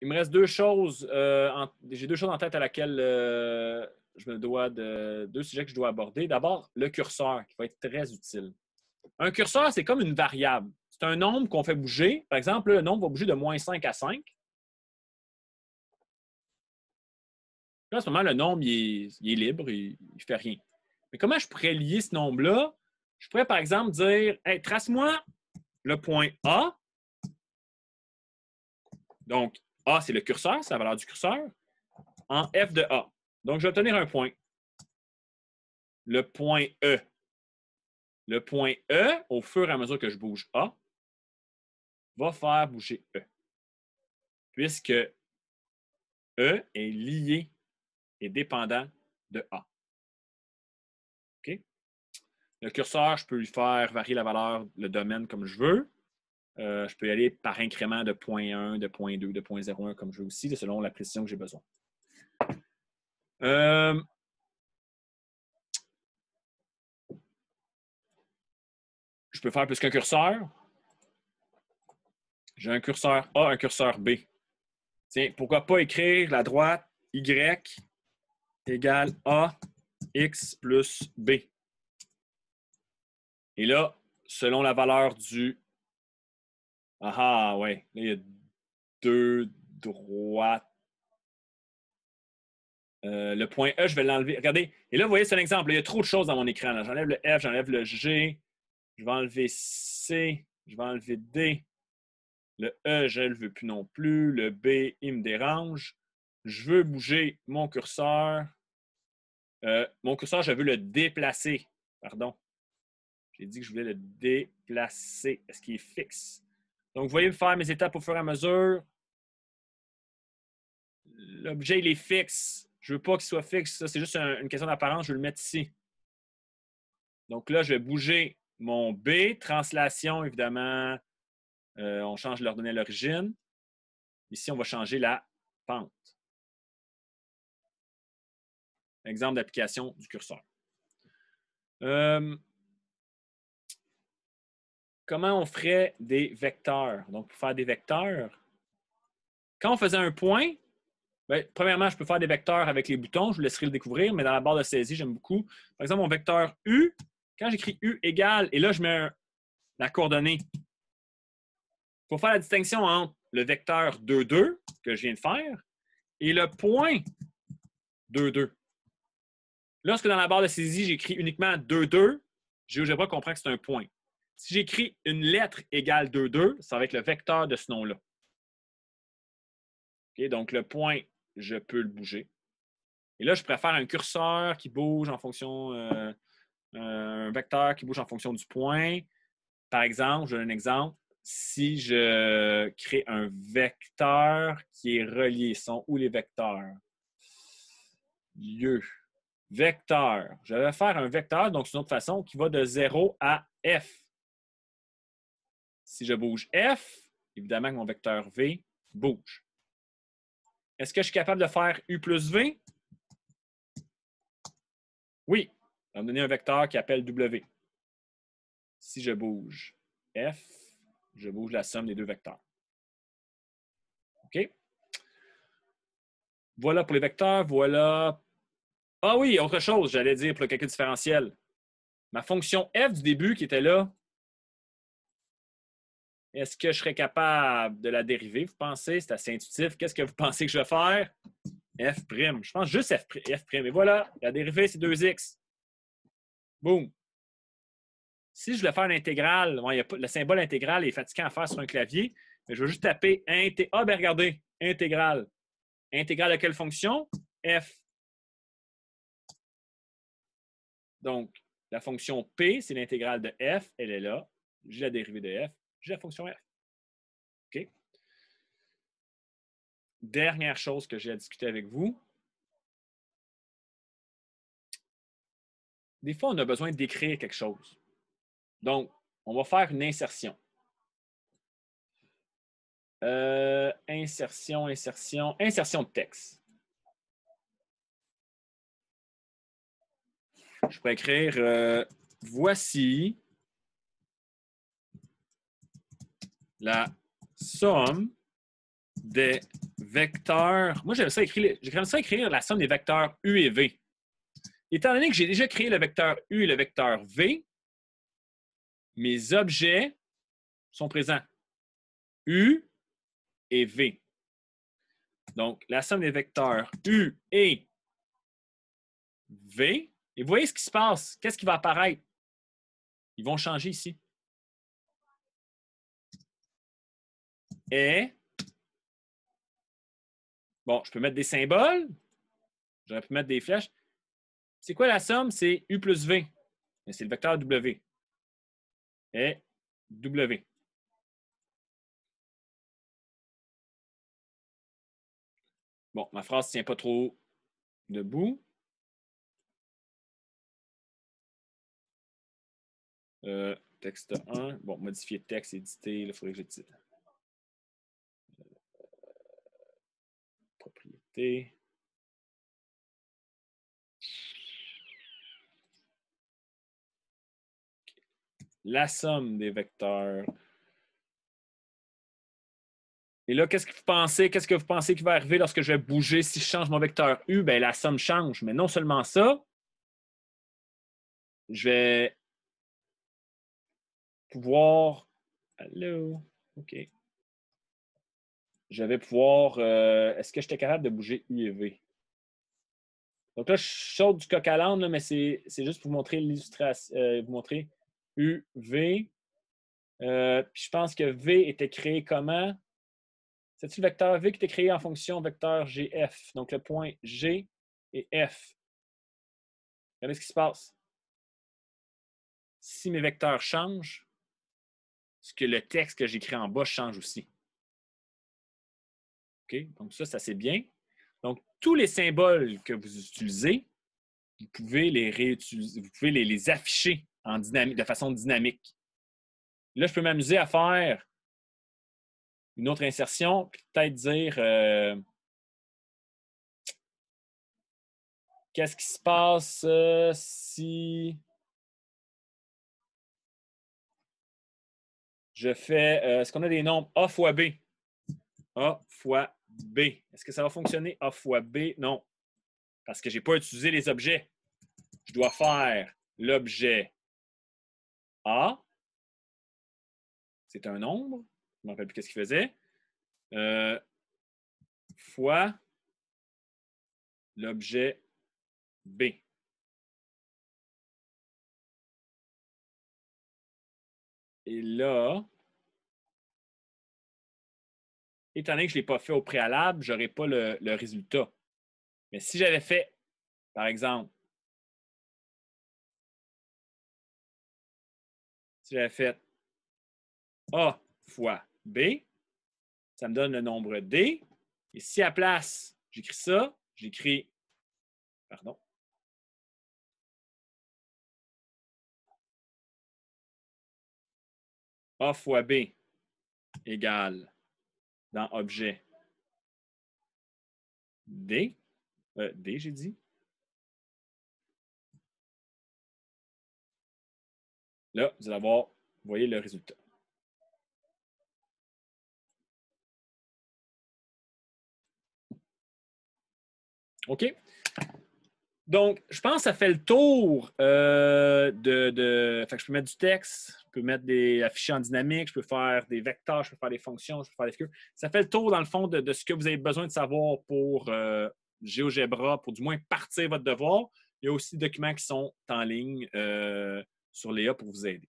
Il me reste deux choses. Euh, j'ai deux choses en tête à laquelle euh, je me dois de. deux sujets que je dois aborder. D'abord, le curseur, qui va être très utile. Un curseur, c'est comme une variable. C'est un nombre qu'on fait bouger. Par exemple, le nombre va bouger de moins 5 à 5. Là, en ce moment, le nombre il est, libre, il ne fait rien. Mais comment je pourrais lier ce nombre-là? Je pourrais, par exemple, dire trace-moi le point A. Donc, a, c'est le curseur, c'est la valeur du curseur, en F de A. Donc, je vais obtenir un point. Le point E. Le point E, au fur et à mesure que je bouge A, va faire bouger E. Puisque E est lié et dépendant de A. OK? Le curseur, je peux lui faire varier la valeur, le domaine comme je veux. Euh, je peux y aller par incrément de 0.1, de 0.2, de 0.01 comme je veux aussi, selon la précision que j'ai besoin. Euh, je peux faire plus qu'un curseur. J'ai un curseur A, un curseur B. Tiens, pourquoi pas écrire la droite Y égale A, X plus B. Et là, selon la valeur du ah ah, ouais. il y a deux droites. Euh, le point E, je vais l'enlever. Regardez. Et là, vous voyez, c'est un exemple. Il y a trop de choses dans mon écran. J'enlève le F, j'enlève le G. Je vais enlever C. Je vais enlever D. Le E, je ne le veux plus non plus. Le B, il me dérange. Je veux bouger mon curseur. Euh, mon curseur, je veux le déplacer. Pardon. J'ai dit que je voulais le déplacer. Est-ce qu'il est fixe? Donc, vous voyez faire mes étapes au fur et à mesure. L'objet, il est fixe. Je ne veux pas qu'il soit fixe. Ça, c'est juste une question d'apparence. Je vais le mettre ici. Donc là, je vais bouger mon B. Translation, évidemment, euh, on change l'ordonnée à l'origine. Ici, on va changer la pente. Exemple d'application du curseur. Euh, comment on ferait des vecteurs. Donc, pour faire des vecteurs, quand on faisait un point, ben, premièrement, je peux faire des vecteurs avec les boutons, je vous laisserai le découvrir, mais dans la barre de saisie, j'aime beaucoup. Par exemple, mon vecteur U, quand j'écris U égale, et là, je mets la coordonnée. Pour faire la distinction entre le vecteur 2, 2, que je viens de faire, et le point 2, 2. Lorsque dans la barre de saisie, j'écris uniquement 2, 2, GeoGebra comprend que c'est un point. Si j'écris une lettre égale 2, 2, ça va être le vecteur de ce nom-là. donc, le point, je peux le bouger. Et là, je préfère un curseur qui bouge en fonction, euh, un vecteur qui bouge en fonction du point. Par exemple, je un exemple. Si je crée un vecteur qui est relié, sont où les vecteurs? Lieu. Vecteur. Je vais faire un vecteur, donc de une autre façon, qui va de 0 à F. Si je bouge F, évidemment que mon vecteur V bouge. Est-ce que je suis capable de faire U plus V? Oui, ça va me donner un vecteur qui appelle W. Si je bouge F, je bouge la somme des deux vecteurs. OK? Voilà pour les vecteurs, voilà... Ah oui, autre chose, j'allais dire pour le calcul différentiel. Ma fonction f du début qui était là, est-ce que je serais capable de la dériver, vous pensez? C'est assez intuitif. Qu'est-ce que vous pensez que je vais faire? F'. Je pense juste F'. Et voilà, la dérivée, c'est 2x. Boum. Si je le faire l'intégrale, le symbole intégrale est fatigant à faire sur un clavier, mais je vais juste taper inté. Ah, ben regardez, intégrale. Intégrale de quelle fonction? F. Donc, la fonction P, c'est l'intégrale de F, elle est là. J'ai la dérivée de F j'ai la fonction R. OK? Dernière chose que j'ai à discuter avec vous. Des fois, on a besoin d'écrire quelque chose. Donc, on va faire une insertion. Euh, insertion, insertion, insertion de texte. Je pourrais écrire euh, Voici la somme des vecteurs. Moi, j'aime ça écrire, ça écrire la somme des vecteurs U et V. Étant donné que j'ai déjà créé le vecteur U et le vecteur V, mes objets sont présents. U et V. Donc, la somme des vecteurs U et V. Et vous voyez ce qui se passe. Qu'est-ce qui va apparaître? Ils vont changer ici. est. Bon, je peux mettre des symboles. J'aurais pu mettre des flèches. C'est quoi la somme? C'est U plus V. C'est le vecteur W. Et W. Bon, ma phrase ne tient pas trop debout. Euh, texte 1. Bon, modifier texte, éditer, il faudrait que j'édite. La somme des vecteurs. Et là, qu'est-ce que vous pensez? Qu'est-ce que vous pensez qui va arriver lorsque je vais bouger? Si je change mon vecteur U, bien, la somme change. Mais non seulement ça, je vais pouvoir. Allô? OK je vais pouvoir. Euh, est-ce que j'étais capable de bouger V? Donc là, je saute du coq à mais c'est juste pour vous montrer l'illustration, euh, vous montrer UV. Euh, puis je pense que V était créé comment? C'est-tu le vecteur V qui était créé en fonction vecteur GF? Donc le point G et F. Regardez ce qui se passe. Si mes vecteurs changent, ce que le texte que j'écris en bas change aussi. Donc ça, ça c'est bien. Donc tous les symboles que vous utilisez, vous pouvez les réutiliser, vous pouvez les, afficher en dynamique, de façon dynamique. Là, je peux m'amuser à faire une autre insertion, peut-être dire euh, qu'est-ce qui se passe euh, si je fais, euh, est-ce qu'on a des nombres A fois B? A fois B. Est-ce que ça va fonctionner A fois B? Non. Parce que je n'ai pas utilisé les objets. Je dois faire l'objet A. C'est un nombre. Je ne me rappelle plus qu'est-ce qu'il faisait. Euh, fois l'objet B. Et là, étant donné que je ne l'ai pas fait au préalable, je n'aurai pas le, résultat. Mais si j'avais fait, par exemple, si j'avais fait A fois B, ça me donne le nombre D. Et si à place, j'écris ça, j'écris, pardon, A fois B égale dans objet. D, euh, D j'ai dit. Là, vous allez avoir, voyez le résultat. OK? Donc, je pense que ça fait le tour euh, de, de... je peux mettre du texte, je peux mettre des affichés en dynamique, je peux faire des vecteurs, je peux faire des fonctions, je peux faire des figures. Ça fait le tour, dans le fond, de, ce que vous avez besoin de savoir pour euh, GeoGebra, pour du moins partir votre devoir. Il y a aussi des documents qui sont en ligne euh, sur Léa e pour vous aider.